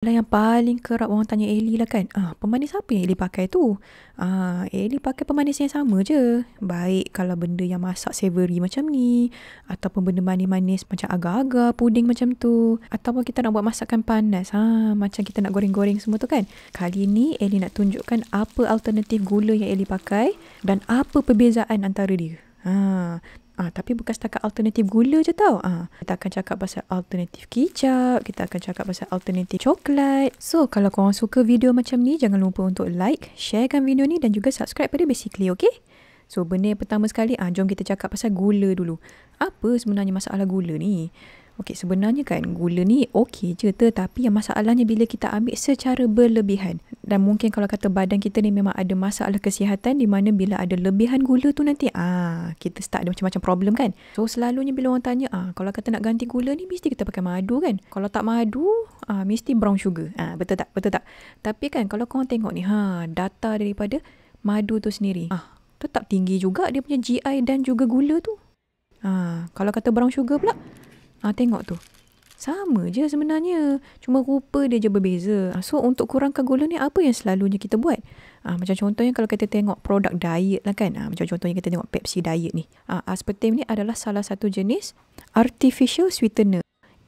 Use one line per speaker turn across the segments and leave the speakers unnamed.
lah yang paling kerap orang tanya Ellie lah kan. Ah, pemanis apa yang Ellie pakai tu? Ah, Ellie pakai pemanis yang sama je. Baik kalau benda yang masak savory macam ni. Ataupun benda manis-manis macam agak-agak puding macam tu. Ataupun kita nak buat masakan panas. Ah, macam kita nak goreng-goreng semua tu kan. Kali ni Ellie nak tunjukkan apa alternatif gula yang Ellie pakai. Dan apa perbezaan antara dia. Ah, Ah, tapi bukan setakat alternatif gula je tau. Ah, kita akan cakap pasal alternatif kicap, kita akan cakap pasal alternatif coklat. So, kalau korang suka video macam ni, jangan lupa untuk like, sharekan video ni dan juga subscribe pada Basically, okay? So benda yang pertama sekali, ah, jom kita cakap pasal gula dulu. Apa sebenarnya masalah gula ni? Okey, sebenarnya kan gula ni okey je tetapi yang masalahnya bila kita ambil secara berlebihan. Dan mungkin kalau kata badan kita ni memang ada masalah kesihatan di mana bila ada lebihan gula tu nanti ah kita start ada macam-macam problem kan. So selalunya bila orang tanya ah kalau kata nak ganti gula ni mesti kita pakai madu kan. Kalau tak madu ah mesti brown sugar. Ah betul tak? Betul tak? Tapi kan kalau kau tengok ni ha data daripada madu tu sendiri. Ah tetap tinggi juga dia punya GI dan juga gula tu. Ha, kalau kata brown sugar pula, ha, tengok tu. Sama je sebenarnya. Cuma rupa dia je berbeza. Ha, so untuk kurangkan gula ni apa yang selalunya kita buat? Ha, macam contohnya kalau kita tengok produk diet lah kan. Ha, macam contohnya kita tengok Pepsi diet ni. Ha, aspartame ni adalah salah satu jenis artificial sweetener.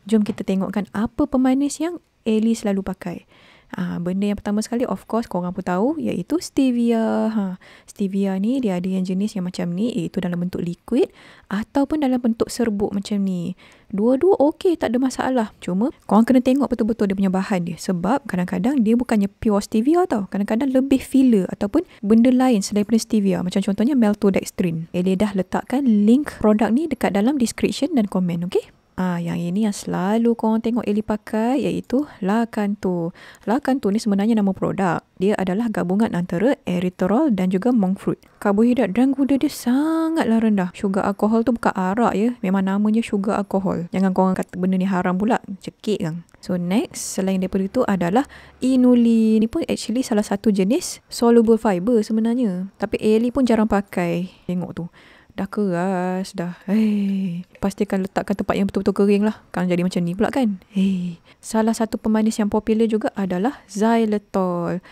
Jom kita tengokkan apa pemanis yang Ellie selalu pakai. Ha, benda yang pertama sekali of course korang pun tahu iaitu stevia. Ha, stevia ni dia ada yang jenis yang macam ni iaitu dalam bentuk liquid ataupun dalam bentuk serbuk macam ni. Dua-dua okey tak ada masalah. Cuma kau korang kena tengok betul-betul dia punya bahan dia. Sebab kadang-kadang dia bukannya pure stevia tau. Kadang-kadang lebih filler ataupun benda lain selain daripada stevia. Macam contohnya maltodextrin. Elia dah letakkan link produk ni dekat dalam description dan komen okey. Ah, yang ini yang selalu korang tengok Eli pakai iaitu Lakantu. Lakantu ni sebenarnya nama produk. Dia adalah gabungan antara erythritol dan juga monk fruit. Karbohidrat dan gula dia sangatlah rendah. Sugar alcohol tu bukan arak ya. Memang namanya sugar alcohol. Jangan korang kata benda ni haram pula. Cekik kan. So next, selain daripada itu adalah inulin. Ini pun actually salah satu jenis soluble fiber sebenarnya. Tapi Eli pun jarang pakai. Tengok tu. Dah keras ah, dah. Hei, Pastikan letakkan tempat yang betul-betul kering lah. Kan jadi macam ni pula kan. Hei, Salah satu pemanis yang popular juga adalah xylitol.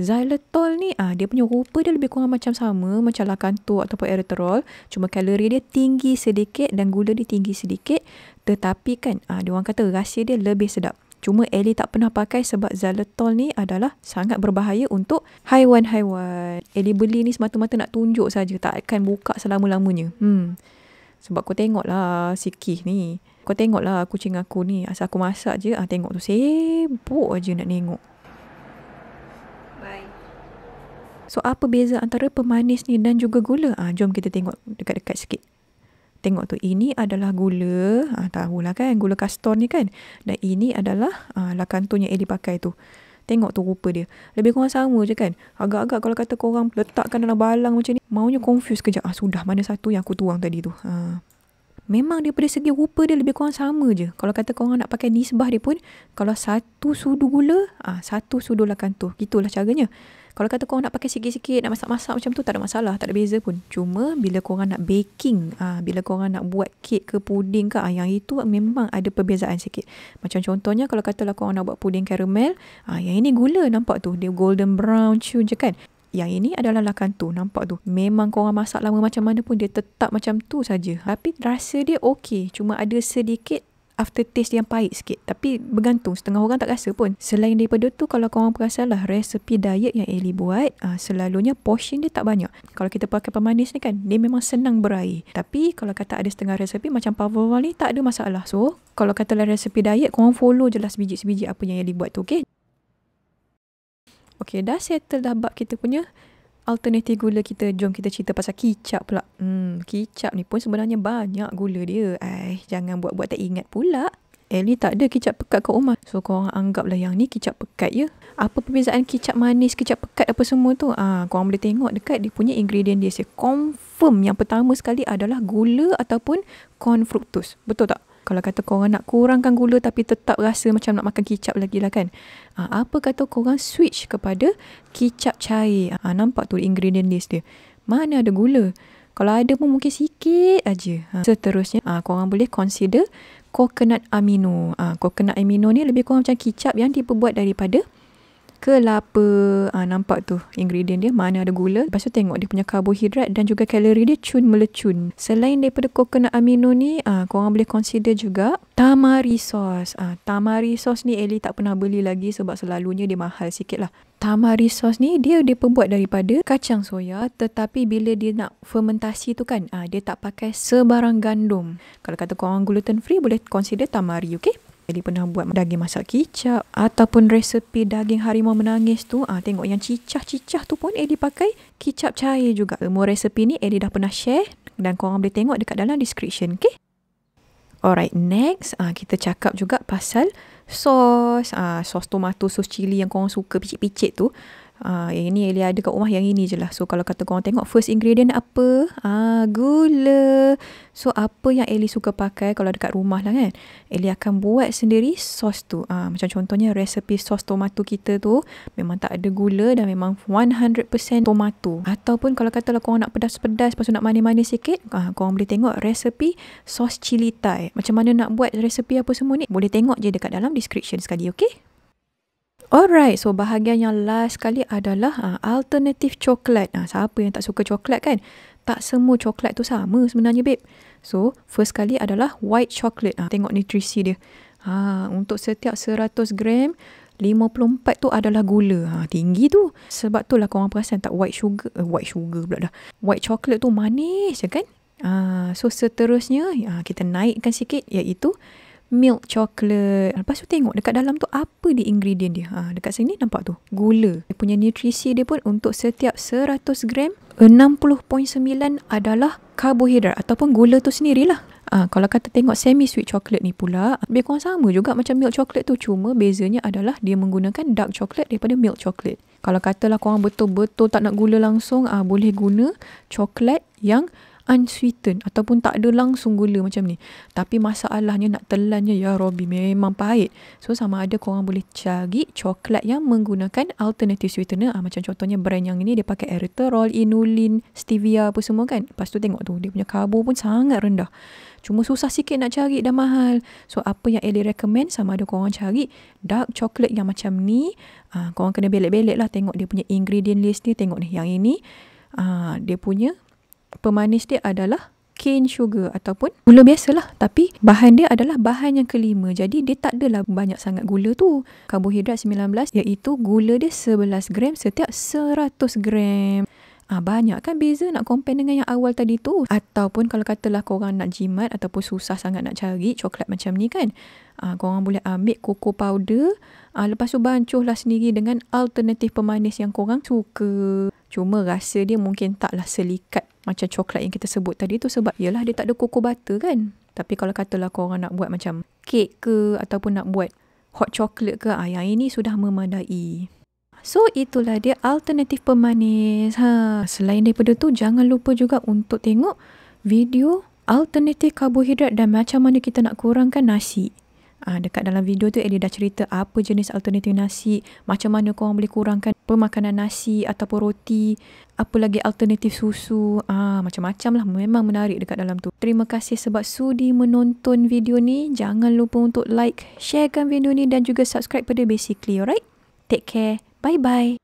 Xylitol ni ah dia punya rupa dia lebih kurang macam sama macam lakanto ataupun erythritol cuma kalori dia tinggi sedikit dan gula dia tinggi sedikit tetapi kan ah dia orang kata rasa dia lebih sedap Cuma Ellie tak pernah pakai sebab xylitol ni adalah sangat berbahaya untuk haiwan-haiwan. Ellie beli ni semata-mata nak tunjuk saja tak akan buka selama-lamanya. Hmm. Sebab kau tengoklah si Keith ni. Kau tengoklah kucing aku ni. Asal aku masak je, ah tengok tu sibuk aje nak tengok. So apa beza antara pemanis ni dan juga gula? Ah jom kita tengok dekat-dekat sikit tengok tu ini adalah gula ha, tahulah kan gula kastor ni kan dan ini adalah ha, lakantun yang Ellie pakai tu tengok tu rupa dia lebih kurang sama je kan agak-agak kalau kata korang letakkan dalam balang macam ni maunya confuse kejap ah sudah mana satu yang aku tuang tadi tu ha. Memang daripada segi rupa dia lebih kurang sama je. Kalau kata korang nak pakai nisbah dia pun, kalau satu sudu gula, ah satu sudu lah kantor. Gitulah caranya. Kalau kata korang nak pakai sikit-sikit, nak masak-masak macam tu, tak ada masalah. Tak ada beza pun. Cuma bila korang nak baking, ah bila korang nak buat kek ke puding ke, ah, yang itu memang ada perbezaan sikit. Macam contohnya, kalau katalah korang nak buat puding karamel, ah yang ini gula nampak tu. Dia golden brown cu je kan. Yang ini adalah lakan tu, nampak tu. Memang korang masak lama macam mana pun, dia tetap macam tu saja. Tapi rasa dia okey, cuma ada sedikit aftertaste yang pahit sikit tapi bergantung setengah orang tak rasa pun selain daripada tu kalau korang perasan lah resepi diet yang Ellie buat uh, selalunya portion dia tak banyak kalau kita pakai pemanis ni kan dia memang senang berair tapi kalau kata ada setengah resepi macam Pavlova ni tak ada masalah so kalau kata katalah resepi diet korang follow je lah sebiji-sebiji apa yang Ellie buat tu okay Okay, dah settle dah bab kita punya alternatif gula kita jom kita cerita pasal kicap pula. Hmm, kicap ni pun sebenarnya banyak gula dia. Eh, jangan buat-buat tak ingat pula. Ellie eh, tak ada kicap pekat kat rumah. So korang anggaplah yang ni kicap pekat ya. Apa perbezaan kicap manis, kicap pekat apa semua tu? Ah, ha, korang boleh tengok dekat dia punya ingredient dia. Saya confirm yang pertama sekali adalah gula ataupun corn fructose. Betul tak? Kalau kata korang nak kurangkan gula tapi tetap rasa macam nak makan kicap lagi lah kan. Ha, apa kata korang switch kepada kicap cair. Ha, nampak tu ingredient list dia. Mana ada gula? Kalau ada pun mungkin sikit aja. Ah, ha, seterusnya ha, korang boleh consider coconut amino. Ha, coconut amino ni lebih kurang macam kicap yang diperbuat daripada kelapa. Lah ha, ah, nampak tu ingredient dia. Mana ada gula. Lepas tu tengok dia punya karbohidrat dan juga kalori dia cun melecun. Selain daripada coconut amino ni, ha, korang boleh consider juga tamari sauce. Ha, tamari sauce ni Ellie tak pernah beli lagi sebab selalunya dia mahal sikit lah. Tamari sauce ni dia dia pembuat daripada kacang soya tetapi bila dia nak fermentasi tu kan ha, dia tak pakai sebarang gandum. Kalau kata korang gluten free boleh consider tamari okay? sekali pernah buat daging masak kicap ataupun resepi daging harimau menangis tu ah tengok yang cicah-cicah tu pun Ellie eh, pakai kicap cair juga. Semua resepi ni Ellie dah pernah share dan korang boleh tengok dekat dalam description, okay? Alright, next ah kita cakap juga pasal sos ah sos tomato, sos cili yang korang suka picit-picit tu. Ah, yang ini Elia ada kat rumah yang ini je lah. So kalau kata korang tengok first ingredient apa? Ah, gula. So apa yang Elia suka pakai kalau dekat rumah lah kan? Elia akan buat sendiri sos tu. Ah, macam contohnya resepi sos tomato kita tu memang tak ada gula dan memang 100% tomato. Ataupun kalau kata lah korang nak pedas-pedas pasal nak manis-manis sikit, ah, korang boleh tengok resepi sos chili thai. Macam mana nak buat resepi apa semua ni? Boleh tengok je dekat dalam description sekali, okay? Alright, so bahagian yang last sekali adalah uh, alternative coklat. Uh, ah, siapa yang tak suka coklat kan? Tak semua coklat tu sama sebenarnya, babe. So, first kali adalah white chocolate. Uh, tengok nutrisi dia. Uh, untuk setiap 100 gram, 54 tu adalah gula. Ha, tinggi tu. Sebab tu lah korang perasan tak white sugar. Uh, white sugar pula dah. White chocolate tu manis je kan? Uh, so seterusnya uh, kita naikkan sikit iaitu milk chocolate. Lepas tu tengok dekat dalam tu apa dia ingredient dia. Ha, dekat sini nampak tu. Gula. Dia punya nutrisi dia pun untuk setiap 100 gram, 60.9 adalah karbohidrat ataupun gula tu sendirilah. Ha, kalau kata tengok semi sweet chocolate ni pula, lebih kurang sama juga macam milk chocolate tu. Cuma bezanya adalah dia menggunakan dark chocolate daripada milk chocolate. Kalau katalah korang betul-betul tak nak gula langsung, ah ha, boleh guna coklat yang unsweetened ataupun tak ada langsung gula macam ni. Tapi masalahnya nak telannya ya Robi memang pahit. So sama ada korang boleh cari coklat yang menggunakan alternative sweetener. Ha, macam contohnya brand yang ini dia pakai erythritol, inulin, stevia apa semua kan. Lepas tu tengok tu dia punya karbo pun sangat rendah. Cuma susah sikit nak cari dah mahal. So apa yang Ellie recommend sama ada korang cari dark coklat yang macam ni. Ha, korang kena belek-belek lah tengok dia punya ingredient list ni. Tengok ni yang ini. Ha, dia punya pemanis dia adalah cane sugar ataupun gula biasalah tapi bahan dia adalah bahan yang kelima jadi dia tak adalah banyak sangat gula tu karbohidrat 19 iaitu gula dia 11 gram setiap 100 gram Ha, banyak kan beza nak compare dengan yang awal tadi tu. Ataupun kalau katalah korang nak jimat ataupun susah sangat nak cari coklat macam ni kan. Ha, korang boleh ambil koko powder. Ha, lepas tu bancuhlah sendiri dengan alternatif pemanis yang korang suka. Cuma rasa dia mungkin taklah selikat macam coklat yang kita sebut tadi tu sebab ialah dia tak ada cocoa butter kan. Tapi kalau katalah korang nak buat macam kek ke ataupun nak buat hot chocolate ke, ah, yang ini sudah memadai. So itulah dia alternatif pemanis. Ha. Selain daripada tu, jangan lupa juga untuk tengok video alternatif karbohidrat dan macam mana kita nak kurangkan nasi. Uh, dekat dalam video tu Ellie dah cerita apa jenis alternatif nasi, macam mana kau korang boleh kurangkan pemakanan nasi ataupun roti, apa lagi alternatif susu, ah uh, macam-macam lah. Memang menarik dekat dalam tu. Terima kasih sebab sudi menonton video ni. Jangan lupa untuk like, sharekan video ni dan juga subscribe pada Basically, alright? Take care. Bye-bye.